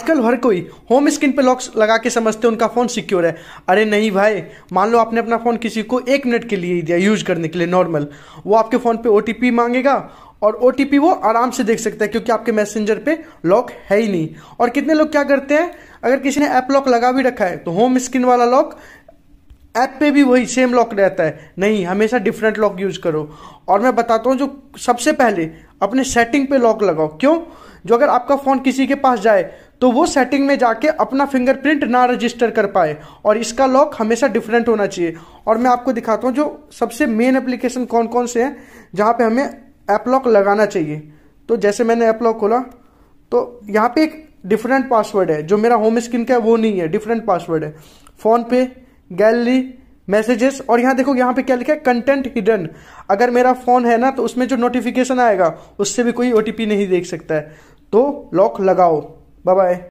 आजकल हर कोई home screen पे लॉक्स लगा के समझते उनका फ़ोन सिक्योर है अरे नहीं भाई मान लो आपने अपना फ़ोन किसी को एक मिनट के लिए ही दिया यूज़ करने के लिए नॉर्मल वो आपके फ़ोन पे ओ मांगेगा और ओ वो आराम से देख सकता है क्योंकि आपके मैसेंजर पे लॉक है ही नहीं और कितने लोग क्या करते हैं अगर किसी ने ऐप लॉक लगा भी रखा है तो होम स्क्रीन वाला लॉक ऐप पे भी वही सेम लॉक रहता है नहीं हमेशा डिफरेंट लॉक यूज़ करो और मैं बताता हूँ जो सबसे पहले अपने सेटिंग पे लॉक लगाओ क्यों जो अगर आपका फ़ोन किसी के पास जाए तो वो सेटिंग में जाके अपना फिंगरप्रिंट ना रजिस्टर कर पाए और इसका लॉक हमेशा डिफरेंट होना चाहिए और मैं आपको दिखाता हूँ जो सबसे मेन एप्लीकेशन कौन कौन से हैं जहाँ पे हमें ऐप लॉक लगाना चाहिए तो जैसे मैंने ऐप लॉक खोला तो यहाँ पे एक डिफरेंट पासवर्ड है जो मेरा होम स्क्रीन का है वो नहीं है डिफरेंट पासवर्ड है फोन पे गैलरी मैसेजेस और यहाँ देखो यहाँ पे क्या लिखा है कंटेंट हिडन अगर मेरा फोन है ना तो उसमें जो नोटिफिकेशन आएगा उससे भी कोई ओ नहीं देख सकता है तो लॉक लगाओ Bye bye.